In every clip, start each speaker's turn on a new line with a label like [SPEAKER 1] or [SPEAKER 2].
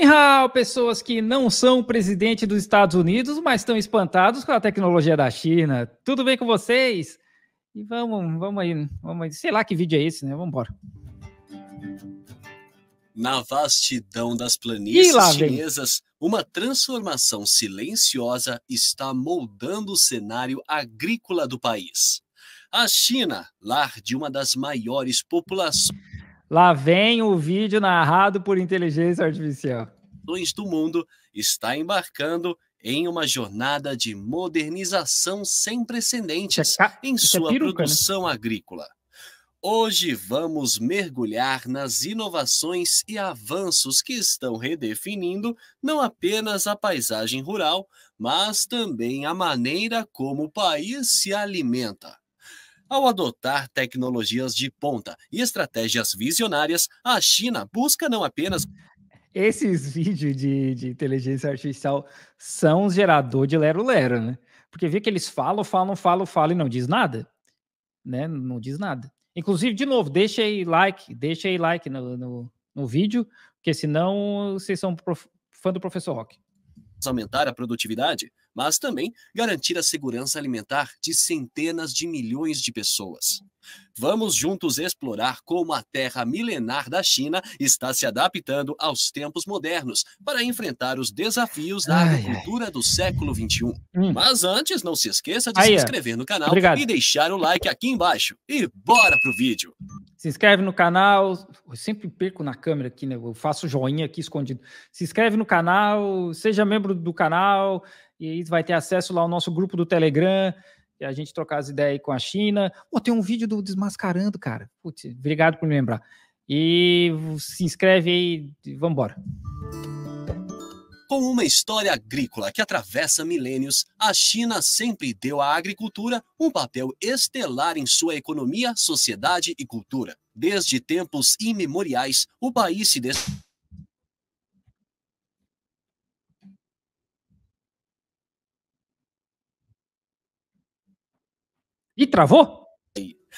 [SPEAKER 1] Nihal, pessoas que não são presidente dos Estados Unidos, mas estão espantados com a tecnologia da China. Tudo bem com vocês? E vamos, vamos aí, vamos aí. Sei lá que vídeo é esse, né? Vamos embora.
[SPEAKER 2] Na vastidão das planícies chinesas, uma transformação silenciosa está moldando o cenário agrícola do país. A China, lar de uma das maiores
[SPEAKER 1] populações Lá vem o vídeo narrado por inteligência artificial.
[SPEAKER 2] Do mundo está embarcando em uma jornada de modernização sem precedentes é em é sua é peruca, né? produção né? agrícola. Hoje vamos mergulhar nas inovações e avanços que estão redefinindo não apenas a paisagem rural, mas também a maneira como o país se alimenta. Ao adotar tecnologias de ponta e estratégias visionárias, a China busca não apenas.
[SPEAKER 1] Esses vídeos de, de inteligência artificial são gerador de lero-lero, né? Porque vê que eles falam, falam, falam, falam e não diz nada. Né? Não diz nada. Inclusive, de novo, deixa aí like, deixa aí like no, no, no vídeo, porque senão vocês são prof... fã do professor Rock
[SPEAKER 2] aumentar a produtividade, mas também garantir a segurança alimentar de centenas de milhões de pessoas. Vamos juntos explorar como a terra milenar da China está se adaptando aos tempos modernos para enfrentar os desafios da ai, agricultura ai. do século XXI. Hum. Mas antes, não se esqueça de se inscrever no canal Obrigado. e deixar o like aqui embaixo. E bora pro vídeo!
[SPEAKER 1] Se inscreve no canal, eu sempre perco na câmera aqui, né? Eu faço joinha aqui escondido. Se inscreve no canal, seja membro do canal e aí vai ter acesso lá ao nosso grupo do Telegram. E a gente trocar as ideias aí com a China. Pô, tem um vídeo do Desmascarando, cara. Putz, obrigado por me lembrar. E se inscreve aí e vambora.
[SPEAKER 2] Com uma história agrícola que atravessa milênios, a China sempre deu à agricultura um papel estelar em sua economia, sociedade e cultura. Desde tempos imemoriais, o país se destacou
[SPEAKER 1] E travou?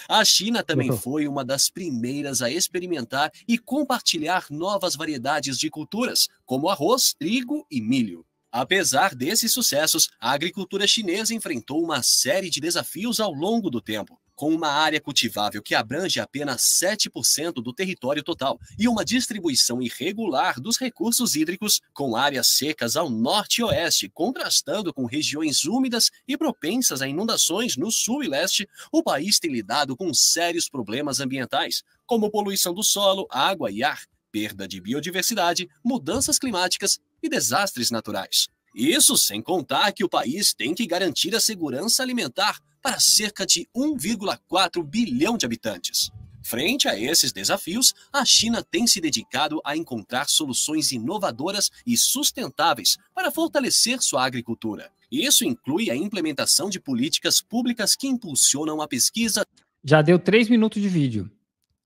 [SPEAKER 2] A China também foi uma das primeiras a experimentar e compartilhar novas variedades de culturas, como arroz, trigo e milho. Apesar desses sucessos, a agricultura chinesa enfrentou uma série de desafios ao longo do tempo com uma área cultivável que abrange apenas 7% do território total e uma distribuição irregular dos recursos hídricos, com áreas secas ao norte e oeste, contrastando com regiões úmidas e propensas a inundações no sul e leste, o país tem lidado com sérios problemas ambientais, como poluição do solo, água e ar, perda de biodiversidade, mudanças climáticas e desastres naturais. Isso sem contar que o país tem que garantir a segurança alimentar para cerca de 1,4 bilhão de habitantes. Frente a esses desafios, a China tem se dedicado a encontrar soluções inovadoras e sustentáveis para fortalecer sua agricultura. Isso inclui a implementação de políticas públicas que impulsionam a pesquisa. Já deu três minutos de vídeo.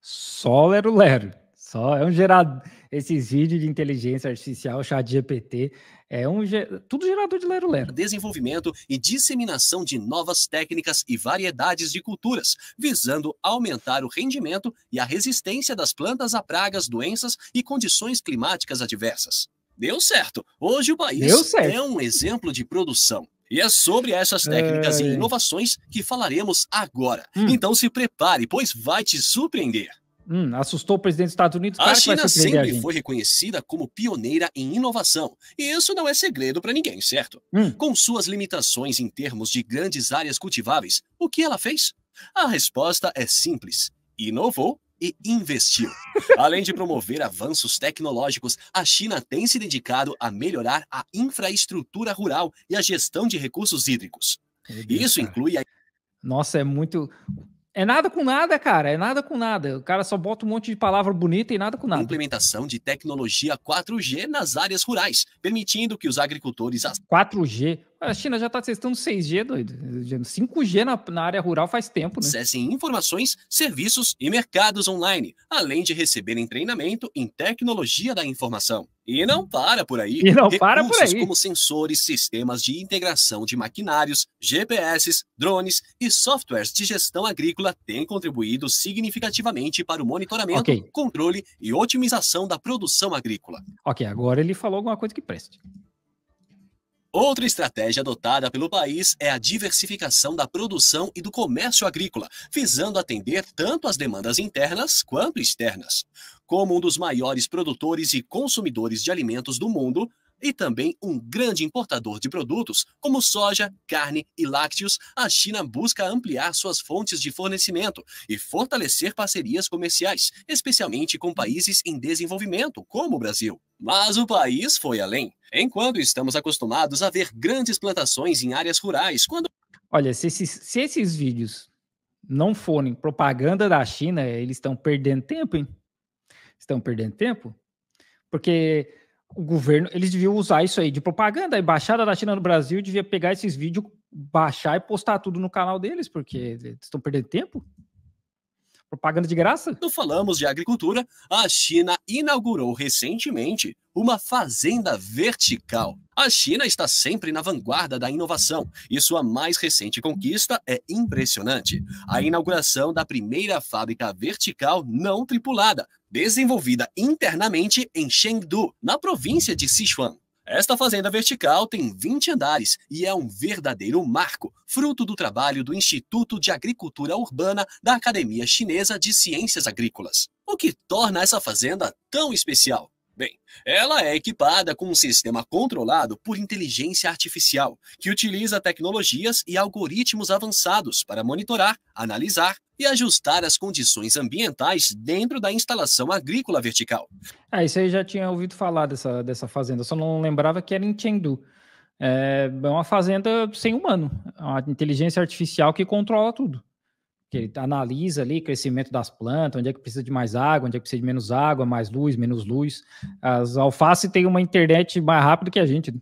[SPEAKER 1] Só lero lero. Só é um gerador esses vídeos de inteligência artificial, chat GPT, é um tudo gerador de lero-lero. Desenvolvimento e disseminação
[SPEAKER 2] de novas técnicas e variedades de culturas, visando aumentar o rendimento e a resistência das plantas a pragas, doenças e condições climáticas adversas. Deu certo. Hoje o país é um exemplo de produção. E é sobre essas técnicas é... e inovações que falaremos agora. Hum. Então se prepare, pois vai te surpreender.
[SPEAKER 1] Hum, assustou o presidente dos Estados Unidos. Claro a China que sempre a foi
[SPEAKER 2] reconhecida como pioneira em inovação. E isso não é segredo para ninguém, certo? Hum. Com suas limitações em termos de grandes áreas cultiváveis, o que ela fez? A resposta é simples: inovou e investiu. Além de promover avanços tecnológicos, a China tem se dedicado a melhorar a infraestrutura rural e a gestão de recursos hídricos. Isso inclui a.
[SPEAKER 1] Nossa, é muito. É nada com nada, cara. É nada com nada.
[SPEAKER 2] O cara só bota um monte de palavra bonita e nada com nada. Implementação de tecnologia 4G nas
[SPEAKER 1] áreas rurais, permitindo que os agricultores. 4G? A China já está testando 6G, doido. 5G na, na, área rural faz tempo, né? Acessem informações, serviços e mercados
[SPEAKER 2] online, além de receberem treinamento em tecnologia da informação. E não para por aí. E não Recursos para por aí. como sensores, sistemas de integração de maquinários, GPS, drones e softwares de gestão agrícola têm contribuído significativamente para o monitoramento, okay. controle e otimização da produção agrícola.
[SPEAKER 1] Ok, agora ele falou alguma coisa que preste.
[SPEAKER 2] Outra estratégia adotada pelo país é a diversificação da produção e do comércio agrícola, visando atender tanto as demandas internas quanto externas. Como um dos maiores produtores e consumidores de alimentos do mundo, e também um grande importador de produtos como soja, carne e lácteos, a China busca ampliar suas fontes de fornecimento e fortalecer parcerias comerciais, especialmente com países em desenvolvimento, como o Brasil. Mas o país foi além. Enquanto estamos acostumados a ver grandes plantações em áreas rurais, quando.
[SPEAKER 1] Olha, se esses, se esses vídeos não forem propaganda da China, eles estão perdendo tempo, hein? Estão perdendo tempo? Porque o governo, eles deviam usar isso aí de propaganda. A embaixada da China no Brasil devia pegar esses vídeos, baixar e postar tudo no canal deles, porque eles estão perdendo tempo. Propaganda de graça?
[SPEAKER 2] Quando falamos de agricultura, a China inaugurou recentemente uma fazenda vertical a China está sempre na vanguarda da inovação e sua mais recente conquista é impressionante: a inauguração da primeira fábrica vertical não tripulada, desenvolvida internamente em Chengdu, na província de Sichuan. Esta fazenda vertical tem 20 andares e é um verdadeiro marco, fruto do trabalho do Instituto de Agricultura Urbana da Academia Chinesa de Ciências Agrícolas. O que torna essa fazenda tão especial? Bem, ela é equipada com um sistema controlado por inteligência artificial, que utiliza tecnologias e algoritmos avançados para monitorar, analisar e ajustar as condições ambientais dentro da instalação agrícola vertical.
[SPEAKER 1] Ah, isso aí já tinha ouvido falar dessa, dessa fazenda, só não lembrava que era em Chengdu. É, é uma fazenda sem humano, é uma inteligência artificial que controla tudo que ele analisa ali crescimento das plantas, onde é que precisa de mais água, onde é que precisa de menos água, mais luz, menos luz. As alfaces têm uma internet mais rápida que a gente.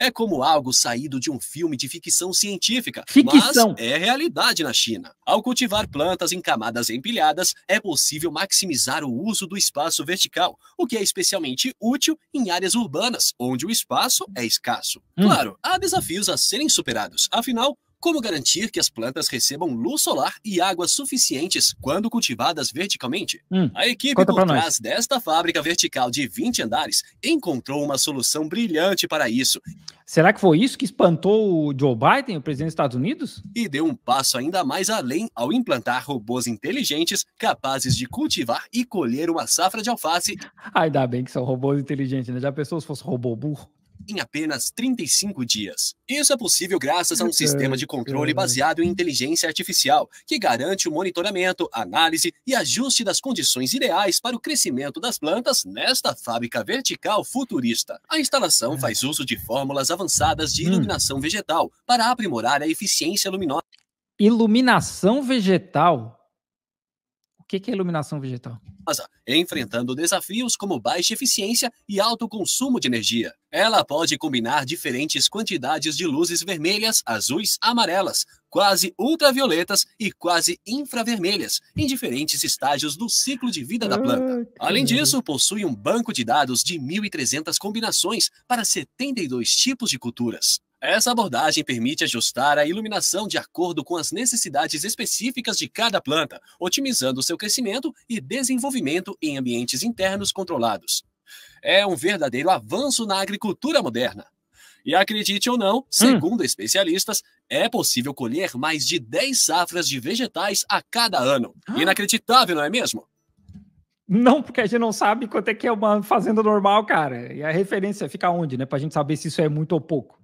[SPEAKER 2] É como algo saído de um filme de ficção científica, ficção. mas é realidade na China. Ao cultivar plantas em camadas empilhadas, é possível maximizar o uso do espaço vertical, o que é especialmente útil em áreas urbanas, onde o espaço é escasso. Hum. Claro, há desafios a serem superados. Afinal, como garantir que as plantas recebam luz solar e água suficientes quando cultivadas verticalmente? Hum, a equipe por trás desta fábrica vertical de 20 andares encontrou uma solução brilhante para isso.
[SPEAKER 1] Será que foi isso que espantou o Joe Biden, o presidente dos Estados Unidos?
[SPEAKER 2] E deu um passo ainda mais além ao implantar robôs inteligentes capazes de cultivar e colher uma safra de alface.
[SPEAKER 1] Ainda bem que são robôs inteligentes, né? Já pensou se fosse robô burro?
[SPEAKER 2] em apenas 35 dias. Isso é possível graças a um sistema de controle baseado em inteligência artificial, que garante o monitoramento, análise e ajuste das condições ideais para o crescimento das plantas nesta fábrica vertical futurista. A instalação ah. faz uso de fórmulas avançadas de hum. iluminação vegetal para aprimorar a
[SPEAKER 1] eficiência luminosa. Iluminação vegetal? que é iluminação vegetal?
[SPEAKER 2] Enfrentando desafios como baixa eficiência e alto consumo de energia. Ela pode combinar diferentes quantidades de luzes vermelhas, azuis, amarelas, quase ultravioletas e quase infravermelhas, em diferentes estágios do ciclo de vida da planta. Ah, Além disso, possui um banco de dados de 1.300 combinações para 72 tipos de culturas. Essa abordagem permite ajustar a iluminação de acordo com as necessidades específicas de cada planta, otimizando seu crescimento e desenvolvimento em ambientes internos controlados. É um verdadeiro avanço na agricultura moderna. E acredite ou não, hum. segundo hum. especialistas, é possível colher mais de 10 safras de vegetais a cada ano. Ah. Inacreditável, não é mesmo?
[SPEAKER 1] Não, porque a gente não sabe quanto é que é uma fazenda normal, cara. E a referência fica onde, né? Pra gente saber se isso é muito ou pouco.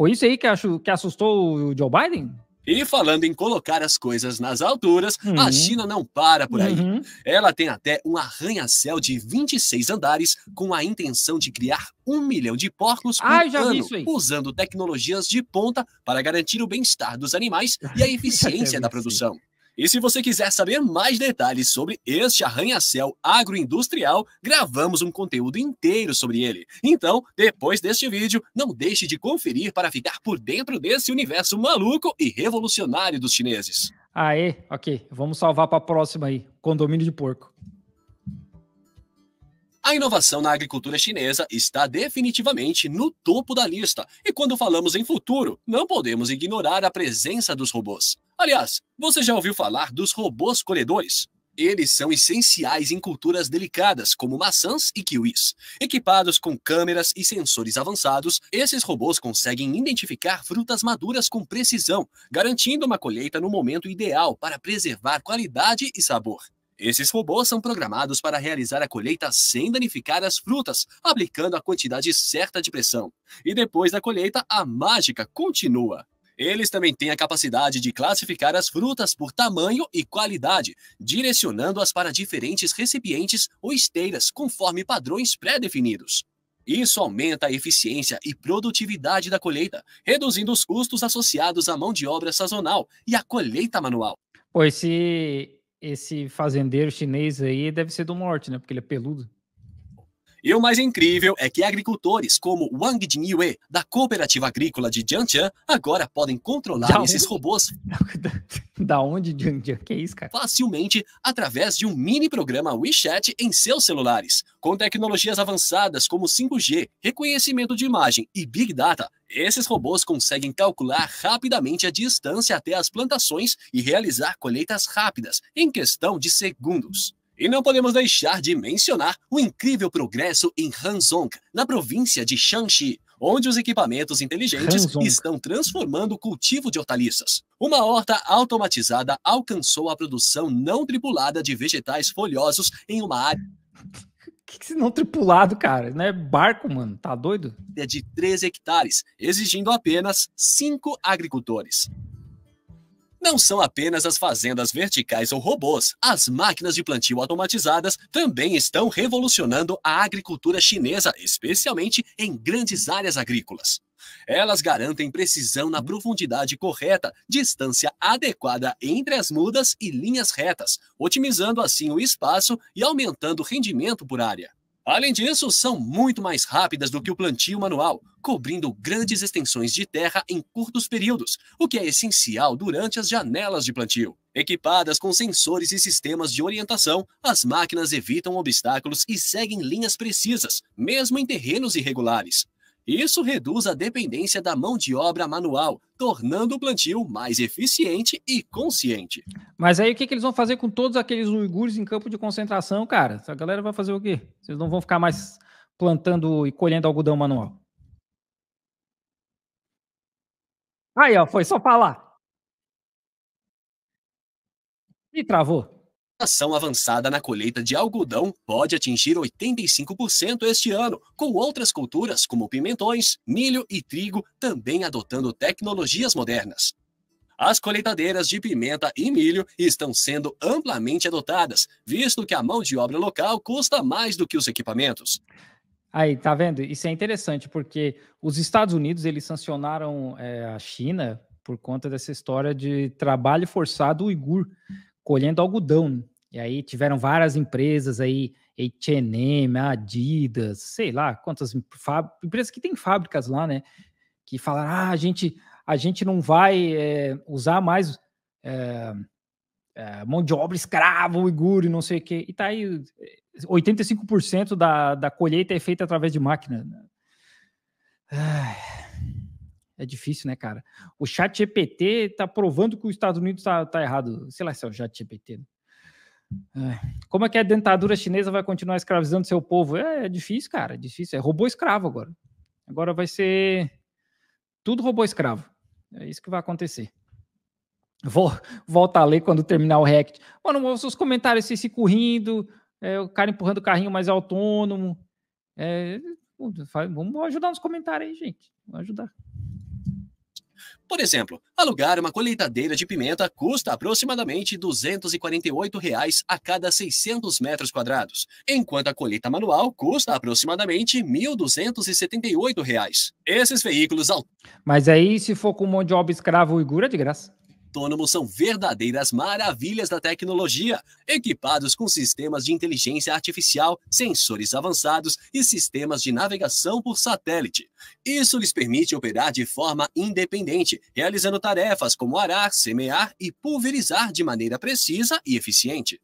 [SPEAKER 1] Foi isso aí que, acho, que assustou o Joe Biden?
[SPEAKER 2] E falando em colocar as coisas nas alturas, uhum. a China não para por aí. Uhum. Ela tem até um arranha-céu de 26 andares com a intenção de criar um milhão de porcos por ah, ano, usando tecnologias de ponta para garantir o bem-estar dos animais e a eficiência da produção. E se você quiser saber mais detalhes sobre este arranha-céu agroindustrial, gravamos um conteúdo inteiro sobre ele. Então, depois deste vídeo, não deixe de conferir para ficar por dentro desse universo maluco e revolucionário dos chineses.
[SPEAKER 1] Aê, ok. Vamos salvar para a próxima aí. Condomínio de porco.
[SPEAKER 2] A inovação na agricultura chinesa está definitivamente no topo da lista, e quando falamos em futuro, não podemos ignorar a presença dos robôs. Aliás, você já ouviu falar dos robôs colhedores? Eles são essenciais em culturas delicadas, como maçãs e kiwis. Equipados com câmeras e sensores avançados, esses robôs conseguem identificar frutas maduras com precisão, garantindo uma colheita no momento ideal para preservar qualidade e sabor. Esses robôs são programados para realizar a colheita sem danificar as frutas, aplicando a quantidade certa de pressão. E depois da colheita, a mágica continua. Eles também têm a capacidade de classificar as frutas por tamanho e qualidade, direcionando-as para diferentes recipientes ou esteiras conforme padrões pré-definidos. Isso aumenta a eficiência e produtividade da colheita, reduzindo os custos associados à mão de obra sazonal e à colheita manual.
[SPEAKER 1] Pô, esse, esse fazendeiro chinês aí deve ser do norte, né? Porque ele é peludo.
[SPEAKER 2] E o mais incrível é que agricultores como Wang Jingyue, da cooperativa agrícola de Jiangtian, agora podem controlar da esses onde?
[SPEAKER 1] robôs. Da onde Que é isso, cara?
[SPEAKER 2] Facilmente através de um mini programa WeChat em seus celulares. Com tecnologias avançadas como 5G, reconhecimento de imagem e Big Data, esses robôs conseguem calcular rapidamente a distância até as plantações e realizar colheitas rápidas, em questão de segundos. E não podemos deixar de mencionar o incrível progresso em Hanzong, na província de Shanxi, onde os equipamentos inteligentes estão transformando o cultivo de hortaliças. Uma horta automatizada alcançou a produção não tripulada de vegetais folhosos em uma área
[SPEAKER 1] que, que não tripulado, cara? Não é barco, mano.
[SPEAKER 2] Tá doido? É de 13 hectares, exigindo apenas 5 agricultores. Não são apenas as fazendas verticais ou robôs. As máquinas de plantio automatizadas também estão revolucionando a agricultura chinesa, especialmente em grandes áreas agrícolas. Elas garantem precisão na profundidade correta, distância adequada entre as mudas e linhas retas, otimizando assim o espaço e aumentando o rendimento por área. Além disso, são muito mais rápidas do que o plantio manual, cobrindo grandes extensões de terra em curtos períodos, o que é essencial durante as janelas de plantio. Equipadas com sensores e sistemas de orientação, as máquinas evitam obstáculos e seguem linhas precisas, mesmo em terrenos irregulares. Isso reduz a dependência da mão de obra manual, tornando o plantio mais eficiente e consciente.
[SPEAKER 1] Mas aí o que, que eles vão fazer com todos aqueles uigures em campo de concentração, cara? Essa galera vai fazer o quê? Vocês não vão ficar mais plantando e colhendo algodão manual. Aí, ó, foi só falar. E travou ação avançada
[SPEAKER 2] na colheita de algodão pode atingir 85% este ano, com outras culturas como pimentões, milho e trigo também adotando tecnologias modernas. As colheitadeiras de pimenta e milho estão sendo amplamente adotadas, visto que a mão de obra local custa mais do que os equipamentos.
[SPEAKER 1] Aí, tá vendo? Isso é interessante, porque os Estados Unidos eles sancionaram é, a China por conta dessa história de trabalho forçado uigur colhendo algodão. Né? E aí tiveram várias empresas aí, H&M, Adidas, sei lá, quantas empresas que têm fábricas lá, né? Que falaram, ah, a gente, a gente não vai é, usar mais é, é, mão de obra escrava, uigure, não sei o quê. E tá aí, 85% da, da colheita é feita através de máquina. Né? Ai. É difícil, né, cara? O chat GPT tá provando que os Estados Unidos tá, tá errado. Sei lá se é o chat GPT. Né? É. Como é que a dentadura chinesa vai continuar escravizando seu povo? É, é, difícil, cara, é difícil. É robô escravo agora. Agora vai ser tudo robô escravo. É isso que vai acontecer. Vou, voltar a ler quando terminar o React. Mano, os comentários se, se correndo, é, o cara empurrando o carrinho mais autônomo. É, vamos ajudar nos comentários aí, gente. Vamos ajudar. Por exemplo, alugar
[SPEAKER 2] uma colheitadeira de pimenta custa aproximadamente R$ 248,00 a cada 600 metros quadrados, enquanto a colheita manual custa aproximadamente R$ 1.278,00. Esses veículos...
[SPEAKER 1] Mas aí, se for com mão de obra escrava uigura, é de graça
[SPEAKER 2] autônomos são verdadeiras maravilhas da tecnologia, equipados com sistemas de inteligência artificial, sensores avançados e sistemas de navegação por satélite. Isso lhes permite operar de forma independente, realizando tarefas como arar, semear e pulverizar de maneira precisa e eficiente.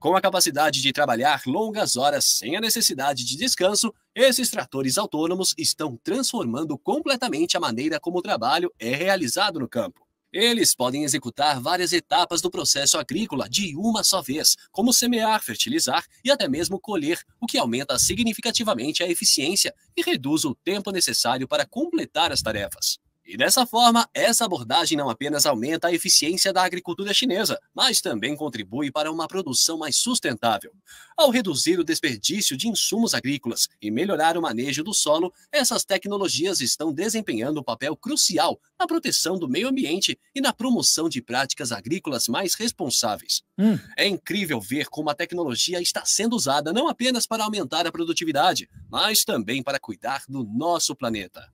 [SPEAKER 2] Com a capacidade de trabalhar longas horas sem a necessidade de descanso, esses tratores autônomos estão transformando completamente a maneira como o trabalho é realizado no campo. Eles podem executar várias etapas do processo agrícola de uma só vez, como semear, fertilizar e até mesmo colher, o que aumenta significativamente a eficiência e reduz o tempo necessário para completar as tarefas. E dessa forma, essa abordagem não apenas aumenta a eficiência da agricultura chinesa, mas também contribui para uma produção mais sustentável. Ao reduzir o desperdício de insumos agrícolas e melhorar o manejo do solo, essas tecnologias estão desempenhando um papel crucial na proteção do meio ambiente e na promoção de práticas agrícolas mais responsáveis. Hum. É incrível ver como a tecnologia está sendo usada não apenas para aumentar a produtividade, mas também para cuidar do nosso planeta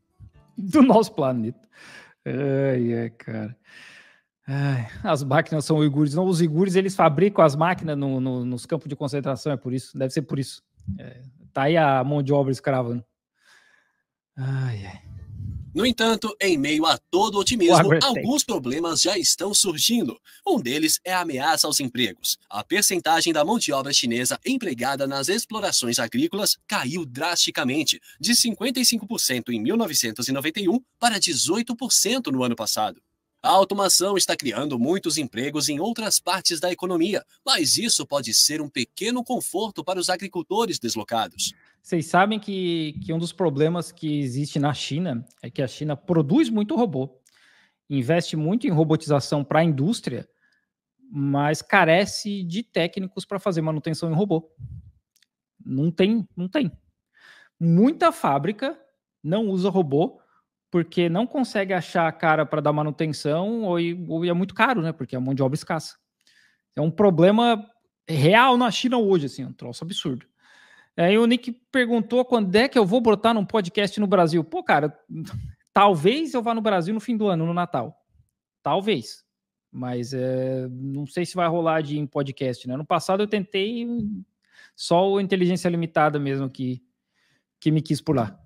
[SPEAKER 1] do nosso planeta. Ai, é, cara. Ai, as máquinas são uigures. Não, os uigures, eles fabricam as máquinas no, no, nos campos de concentração, é por isso. Deve ser por isso. É, tá aí a mão de obra escrava. Né? Ai,
[SPEAKER 2] ai. No entanto, em meio a todo otimismo, alguns problemas já estão surgindo. Um deles é a ameaça aos empregos. A percentagem da mão de obra chinesa empregada nas explorações agrícolas caiu drasticamente, de 55% em 1991 para 18% no ano passado. A automação está criando muitos empregos em outras partes da economia, mas isso pode ser um pequeno
[SPEAKER 1] conforto para os agricultores deslocados. Vocês sabem que, que um dos problemas que existe na China é que a China produz muito robô, investe muito em robotização para a indústria, mas carece de técnicos para fazer manutenção em robô. Não tem, não tem. Muita fábrica não usa robô porque não consegue achar a cara para dar manutenção ou, ou é muito caro, né? Porque a é mão de obra escassa. É um problema real na China hoje, assim, é um troço absurdo. Aí o Nick perguntou quando é que eu vou botar num podcast no Brasil. Pô, cara, talvez eu vá no Brasil no fim do ano, no Natal. Talvez. Mas é, não sei se vai rolar de em podcast, né? No passado eu tentei só o Inteligência Limitada mesmo que que me quis por lá.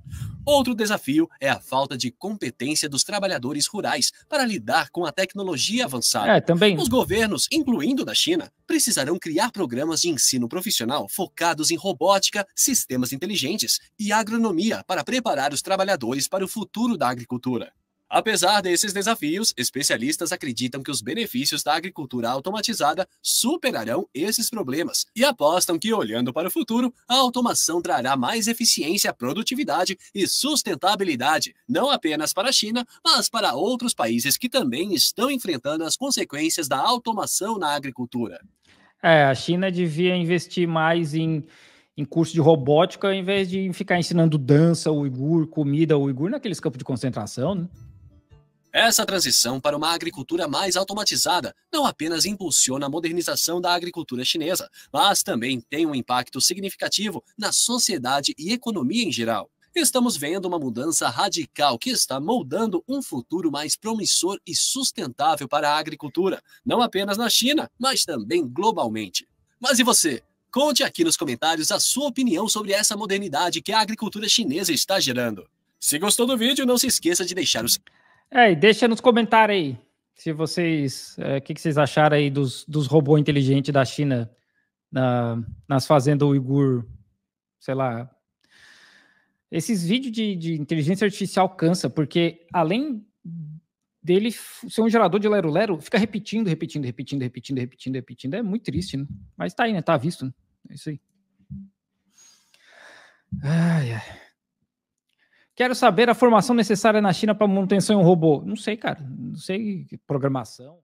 [SPEAKER 2] Outro desafio é a falta de competência dos trabalhadores rurais para lidar com a tecnologia avançada. É, também. Os governos, incluindo da China, precisarão criar programas de ensino profissional focados em robótica, sistemas inteligentes e agronomia para preparar os trabalhadores para o futuro da agricultura. Apesar desses desafios, especialistas acreditam que os benefícios da agricultura automatizada superarão esses problemas e apostam que, olhando para o futuro, a automação trará mais eficiência, produtividade e sustentabilidade, não apenas para a China, mas para outros países que também estão enfrentando as consequências da automação na agricultura.
[SPEAKER 1] É, a China devia investir mais em em curso de robótica, ao invés de ficar ensinando dança, uigur, comida uigur naqueles campos de concentração, né?
[SPEAKER 2] Essa transição para uma agricultura mais automatizada não apenas impulsiona a modernização da agricultura chinesa, mas também tem um impacto significativo na sociedade e economia em geral. Estamos vendo uma mudança radical que está moldando um futuro mais promissor e sustentável para a agricultura, não apenas na China, mas também globalmente. Mas e você? Conte aqui nos comentários a sua opinião sobre essa modernidade que a agricultura chinesa está gerando. Se gostou do vídeo, não se esqueça de deixar o seu.
[SPEAKER 1] É, e deixa nos comentários aí se vocês. É, o é, que, que, vocês acharam aí dos, dos robôs inteligentes da China na, nas fazendas Uigur, sei lá. Esses vídeos de, de inteligência artificial cansa, porque além dele ser um gerador de lero-lero, fica repetindo, repetindo, repetindo, repetindo, repetindo, repetindo. É muito triste, né? Mas tá aí, né? Tá visto, né? É isso aí. Ai, ai. Quero saber a formação necessária na China para manutenção em um robô. Não sei, cara. Não sei programação.